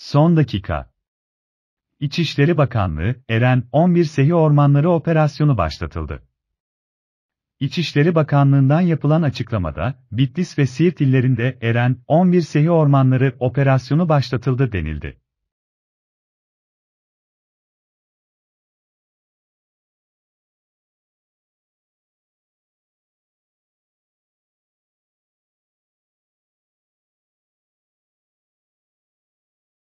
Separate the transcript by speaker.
Speaker 1: Son dakika. İçişleri Bakanlığı, Eren 11 Sehi Ormanları operasyonu başlatıldı. İçişleri Bakanlığı'ndan yapılan açıklamada, Bitlis ve Siirt illerinde Eren 11 Sehi Ormanları operasyonu başlatıldı
Speaker 2: denildi.